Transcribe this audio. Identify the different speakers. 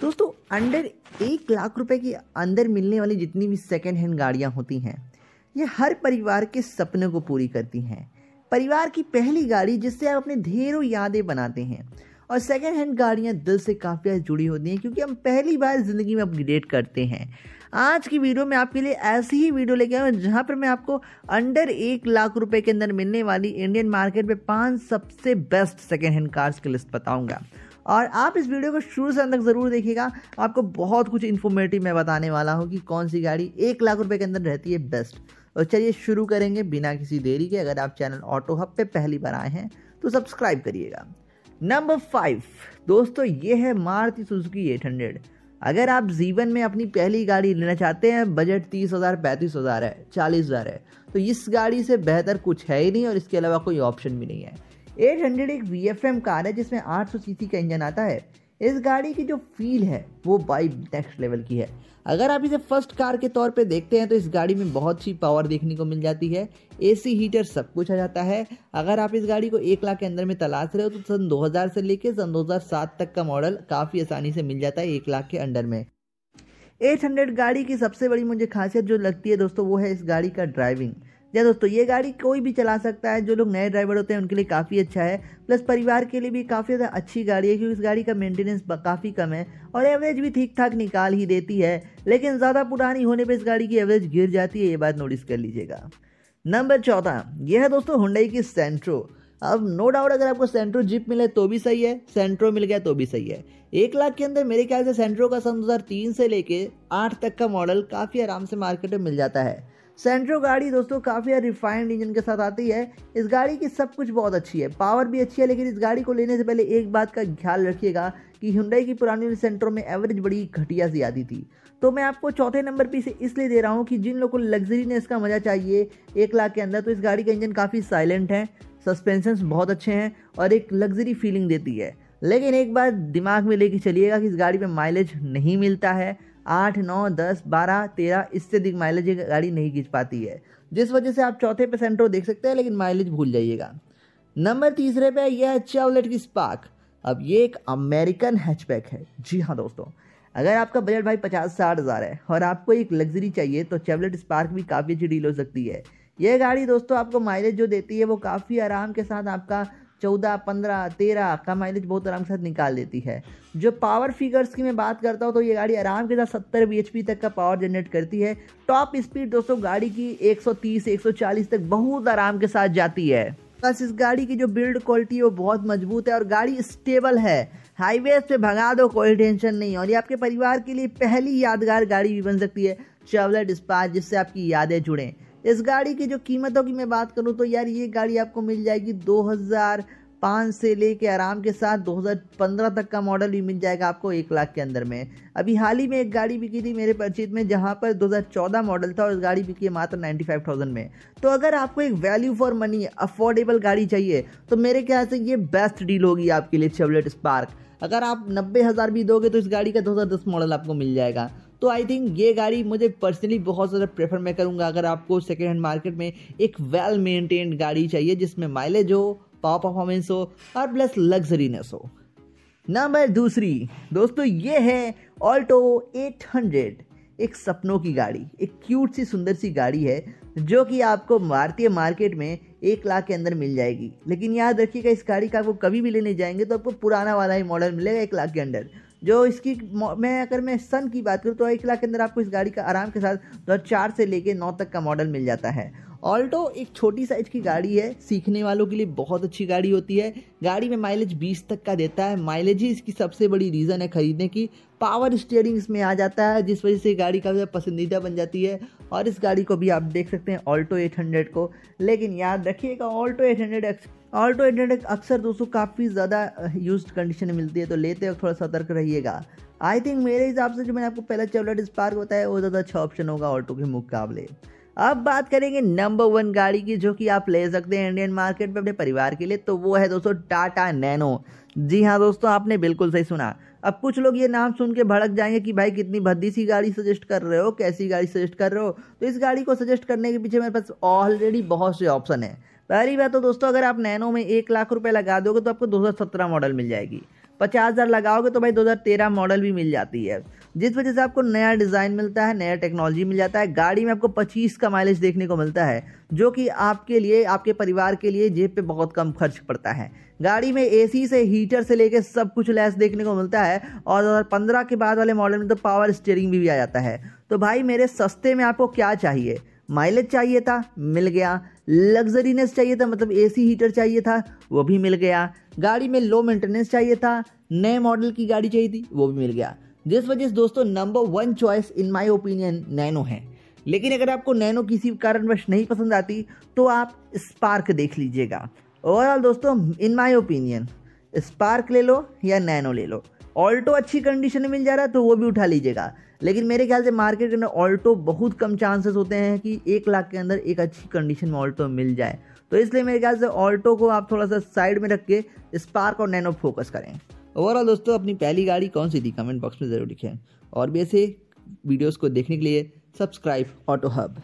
Speaker 1: दोस्तों अंडर एक लाख रुपए के अंदर मिलने वाली जितनी भी सेकेंड हैंड गाड़ियाँ होती हैं ये हर परिवार के सपने को पूरी करती हैं परिवार की पहली गाड़ी जिससे आप अपने ढेरों यादें बनाते हैं और सेकेंड हैंड गाड़ियाँ दिल से काफ़ी जुड़ी होती हैं क्योंकि हम पहली बार ज़िंदगी में अपग्रेड करते हैं आज की वीडियो में आपके लिए ऐसी ही वीडियो लेके आया हूँ जहाँ पर मैं आपको अंडर एक लाख रुपए के अंदर मिलने वाली इंडियन मार्केट में पांच सबसे बेस्ट सेकेंड हैंड कार्स की लिस्ट बताऊँगा और आप इस वीडियो को शुरू से अंदर तक ज़रूर देखिएगा आपको बहुत कुछ इन्फॉर्मेटिव मैं बताने वाला हूँ कि कौन सी गाड़ी एक लाख रुपये के अंदर रहती है बेस्ट और चलिए शुरू करेंगे बिना किसी देरी के अगर आप चैनल ऑटो हब पे पहली बार आए हैं तो सब्सक्राइब करिएगा नंबर फाइव दोस्तों ये है मारुति सुजुकी एट हंड्रेड अगर आप जीवन में अपनी पहली गाड़ी लेना चाहते हैं बजट तीस हज़ार पैंतीस हज़ार है चालीस हज़ार है तो इस गाड़ी से बेहतर कुछ है ही नहीं और इसके अलावा कोई ऑप्शन भी नहीं है एट हंड्रेड एक वी एफ एम कार है जिसमें आठ सौ सी सी का इंजन आता है इस गाड़ी की जो फील है वो बाई नेक्स्ट लेवल की है अगर आप इसे फर्स्ट कार के तौर पे देखते हैं तो इस गाड़ी में बहुत सी पावर देखने को मिल जाती है एसी हीटर सब कुछ आ जाता है अगर आप इस गाड़ी को एक लाख के अंदर में तलाश रहे हो तो सन 2000 से लेकर सन 2007 तक का मॉडल काफ़ी आसानी से मिल जाता है एक लाख के अंडर में 800 गाड़ी की सबसे बड़ी मुझे खासियत जो लगती है दोस्तों वो है इस गाड़ी का ड्राइविंग या दोस्तों ये गाड़ी कोई भी चला सकता है जो लोग नए ड्राइवर होते हैं उनके लिए काफ़ी अच्छा है प्लस परिवार के लिए भी काफ़ी ज़्यादा अच्छी गाड़ी है क्योंकि इस गाड़ी का मेंटेनेंस काफ़ी कम है और एवरेज भी ठीक ठाक निकाल ही देती है लेकिन ज़्यादा पुरानी होने पर इस गाड़ी की एवरेज गिर जाती है ये बात नोटिस कर लीजिएगा नंबर चौदह यह है दोस्तों हुंडई की सेंट्रो अब नो डाउट अगर आपको सेंट्रो जिप मिले तो भी सही है सेंट्रो मिल गया तो भी सही है एक लाख के अंदर मेरे ख्याल से सेंट्रो का सन तीन से लेके आठ तक का मॉडल काफ़ी आराम से मार्केट में मिल जाता है सेंट्रो गाड़ी दोस्तों काफ़ी रिफाइंड इंजन के साथ आती है इस गाड़ी की सब कुछ बहुत अच्छी है पावर भी अच्छी है लेकिन इस गाड़ी को लेने से पहले एक बात का ख्याल रखिएगा कि हुंडई की पुरानी सेंट्रो में एवरेज बड़ी घटिया सी आती थी तो मैं आपको चौथे नंबर पर इसे इसलिए दे रहा हूँ कि जिन लोगों को लग्जरी ने इसका मज़ा चाहिए एक लाख के अंदर तो इस गाड़ी का इंजन काफ़ी साइलेंट है सस्पेंशन बहुत अच्छे हैं और एक लग्जरी फीलिंग देती है लेकिन एक बात दिमाग में लेके चलिएगा कि इस गाड़ी में माइलेज नहीं मिलता है आठ नौ दस बारह तेरह इससे अधिक माइलेज ये गाड़ी नहीं खींच पाती है जिस वजह से आप चौथे पे सेंट्रो देख सकते हैं लेकिन माइलेज भूल जाइएगा नंबर तीसरे पे यह है चेवलेट की स्पार्क अब ये एक अमेरिकन हैचबैक है जी हाँ दोस्तों अगर आपका बजट भाई पचास साठ हज़ार है और आपको एक लग्जरी चाहिए तो चेवलेट स्पार्क भी काफ़ी अच्छी डील हो सकती है यह गाड़ी दोस्तों आपको माइलेज जो देती है वो काफ़ी आराम के साथ आपका चौदह पंद्रह तेरह का माइलेज बहुत आराम के साथ निकाल देती है जो पावर फिगर्स की मैं बात करता हूँ तो ये गाड़ी आराम के साथ सत्तर बी तक का पावर जनरेट करती है टॉप स्पीड दोस्तों गाड़ी की 130 140 तक बहुत आराम के साथ जाती है बस इस गाड़ी की जो बिल्ड क्वालिटी है वो बहुत मजबूत है और गाड़ी स्टेबल है हाईवे पे भगा दो कोई टेंशन नहीं और ये आपके परिवार के लिए पहली यादगार गाड़ी भी बन सकती है चेवलेट स्पार जिससे आपकी यादें जुड़ें इस गाड़ी की जो कीमतों की मैं बात करूँ तो यार ये गाड़ी आपको मिल जाएगी दो हज़ार पाँच से लेके आराम के साथ 2015 तक का मॉडल भी मिल जाएगा आपको एक लाख के अंदर में अभी हाल ही में एक गाड़ी बिकी थी मेरे परिचित में जहाँ पर 2014 मॉडल था और इस गाड़ी बिकी है मात्र 95,000 में तो अगर आपको एक वैल्यू फॉर मनी अफोर्डेबल गाड़ी चाहिए तो मेरे ख्याल से ये बेस्ट डील होगी आपके लिए चेवलेट स्पार्क अगर आप नब्बे हज़ार भी दोगे तो इस गाड़ी का 2010 मॉडल आपको मिल जाएगा तो आई थिंक ये गाड़ी मुझे पर्सनली बहुत ज़्यादा प्रेफर मैं करूँगा अगर आपको सेकेंड हैंड मार्केट में एक वेल मेंटेन्ड गाड़ी चाहिए जिसमें माइलेज हो पावर परफॉर्मेंस हो और प्लस लग्जरीनेस हो नंबर दूसरी दोस्तों ये है ऑल्टो 800 एक सपनों की गाड़ी एक क्यूट सी सुंदर सी गाड़ी है जो कि आपको भारतीय मार्केट में एक लाख के अंदर मिल जाएगी लेकिन याद रखिएगा इस गाड़ी का आपको कभी भी लेने जाएंगे तो आपको पुराना वाला ही मॉडल मिलेगा एक लाख के अंदर जो इसकी मैं अगर मैं सन की बात करूँ तो एक लाख के अंदर आपको इस गाड़ी का आराम के साथ दो चार से लेके नौ तक का मॉडल मिल जाता है ऑल्टो एक छोटी साइज की गाड़ी है सीखने वालों के लिए बहुत अच्छी गाड़ी होती है गाड़ी में माइलेज 20 तक का देता है माइलेज ही इसकी सबसे बड़ी रीज़न है ख़रीदने की पावर स्टीयरिंग इसमें आ जाता है जिस वजह से गाड़ी काफ़ी पसंदीदा बन जाती है और इस गाड़ी को भी आप देख सकते हैं ऑल्टो 800 को लेकिन याद रखिएगा ऑल्टो 800 ऑल्टो हंड्रेड अक्सर दोस्तों काफ़ी ज़्यादा यूज कंडीशन में मिलती है तो लेते वक्त थोड़ा सतर्क रहिएगा आई थिंक मेरे हिसाब से जो मैंने आपको पहला चेवलेट स्पार्क बताया वो ज़्यादा अच्छा ऑप्शन होगा ऑल्टो के मुकाबले अब बात करेंगे नंबर वन गाड़ी की जो कि आप ले सकते हैं इंडियन मार्केट में अपने परिवार के लिए तो वो है दोस्तों टाटा नैनो जी हाँ दोस्तों आपने बिल्कुल सही सुना अब कुछ लोग ये नाम सुन के भड़क जाएंगे कि भाई कितनी भद्दी सी गाड़ी सजेस्ट कर रहे हो कैसी गाड़ी सजेस्ट कर रहे हो तो इस गाड़ी को सजेस्ट करने के पीछे मेरे पास ऑलरेडी बहुत से ऑप्शन है पहली बात तो दोस्तों अगर आप नैनो में एक लाख रुपये लगा दोगे तो आपको दो मॉडल मिल जाएगी पचास हज़ार लगाओगे तो भाई दो हज़ार तेरह मॉडल भी मिल जाती है जिस वजह से आपको नया डिज़ाइन मिलता है नया टेक्नोलॉजी मिल जाता है गाड़ी में आपको पच्चीस का माइलेज देखने को मिलता है जो कि आपके लिए आपके परिवार के लिए जेब पे बहुत कम खर्च पड़ता है गाड़ी में एसी से हीटर से लेकर सब कुछ लैस देखने को मिलता है और 2015 के बाद वाले मॉडल में तो पावर स्टेयरिंग भी, भी आ जाता है तो भाई मेरे सस्ते में आपको क्या चाहिए माइलेज चाहिए था मिल गया लग्जरीनेस चाहिए था मतलब एसी हीटर चाहिए था वो भी मिल गया गाड़ी में लो मेंटेनेंस चाहिए था नए मॉडल की गाड़ी चाहिए थी वो भी मिल गया जिस वजह से दोस्तों number one choice in my opinion Nano है लेकिन अगर आपको नैनो किसी कारणवश नहीं पसंद आती तो आप स्पार्क देख लीजिएगा ओवरऑल दोस्तों इन माई ओपिनियन स्पार्क ले लो या नैनो ले लो ऑल्टो अच्छी कंडीशन में मिल जा रहा है तो वो भी उठा लीजिएगा लेकिन मेरे ख्याल से मार्केट के अंदर ऑल्टो बहुत कम चांसेस होते हैं कि एक लाख के अंदर एक अच्छी कंडीशन में ऑल्टो मिल जाए तो इसलिए मेरे ख्याल से ऑल्टो को आप थोड़ा सा साइड में रख के स्पार्क और नैनो फोकस करें ओवरऑल दोस्तों अपनी पहली गाड़ी कौन सी थी कमेंट बॉक्स में ज़रूर लिखें और भी ऐसे वीडियोज़ को देखने के लिए सब्सक्राइब ऑटो हब